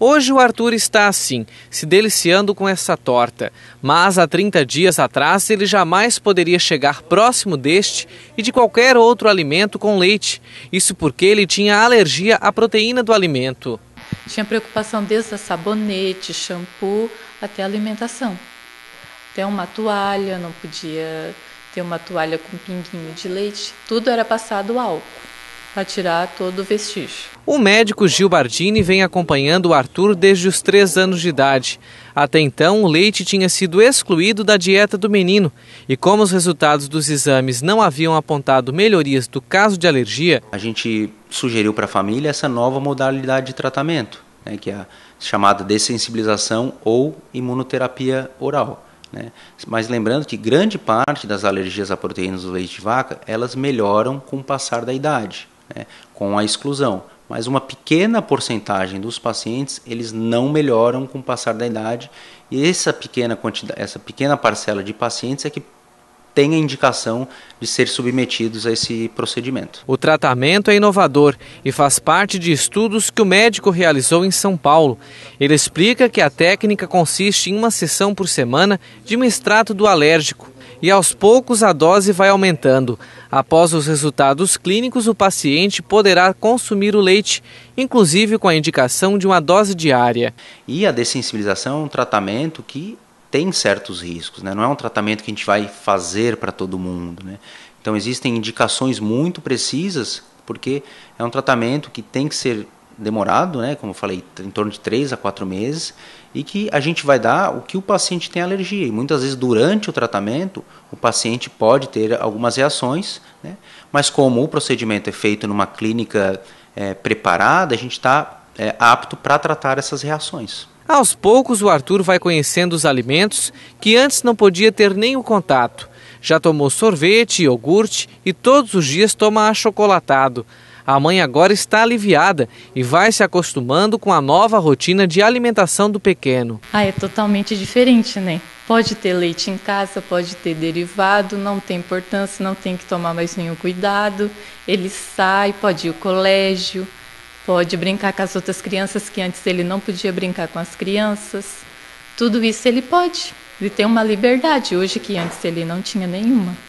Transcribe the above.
Hoje o Arthur está assim, se deliciando com essa torta, mas há 30 dias atrás ele jamais poderia chegar próximo deste e de qualquer outro alimento com leite. Isso porque ele tinha alergia à proteína do alimento. Tinha preocupação desde a sabonete, shampoo, até a alimentação. Até uma toalha, não podia ter uma toalha com pinguinho de leite, tudo era passado álcool a tirar todo o vestígio. O médico Gil Bardini vem acompanhando o Arthur desde os três anos de idade. Até então, o leite tinha sido excluído da dieta do menino. E como os resultados dos exames não haviam apontado melhorias do caso de alergia, a gente sugeriu para a família essa nova modalidade de tratamento, né, que é a chamada dessensibilização ou imunoterapia oral. Né? Mas lembrando que grande parte das alergias a proteínas do leite de vaca, elas melhoram com o passar da idade né, com a exclusão. Mas uma pequena porcentagem dos pacientes eles não melhoram com o passar da idade e essa pequena quantidade, essa pequena parcela de pacientes é que tem a indicação de ser submetidos a esse procedimento. O tratamento é inovador e faz parte de estudos que o médico realizou em São Paulo. Ele explica que a técnica consiste em uma sessão por semana de um extrato do alérgico e aos poucos a dose vai aumentando. Após os resultados clínicos, o paciente poderá consumir o leite, inclusive com a indicação de uma dose diária. E a dessensibilização é um tratamento que tem certos riscos, né? não é um tratamento que a gente vai fazer para todo mundo. Né? Então, existem indicações muito precisas, porque é um tratamento que tem que ser demorado, né, como eu falei, em torno de 3 a 4 meses, e que a gente vai dar o que o paciente tem alergia. E muitas vezes, durante o tratamento, o paciente pode ter algumas reações, né, mas como o procedimento é feito numa clínica é, preparada, a gente está é, apto para tratar essas reações. Aos poucos, o Arthur vai conhecendo os alimentos que antes não podia ter nenhum contato. Já tomou sorvete, iogurte e todos os dias toma achocolatado a mãe agora está aliviada e vai se acostumando com a nova rotina de alimentação do pequeno. Ah, é totalmente diferente, né? Pode ter leite em casa, pode ter derivado, não tem importância, não tem que tomar mais nenhum cuidado. Ele sai, pode ir ao colégio, pode brincar com as outras crianças que antes ele não podia brincar com as crianças. Tudo isso ele pode. Ele tem uma liberdade hoje que antes ele não tinha nenhuma.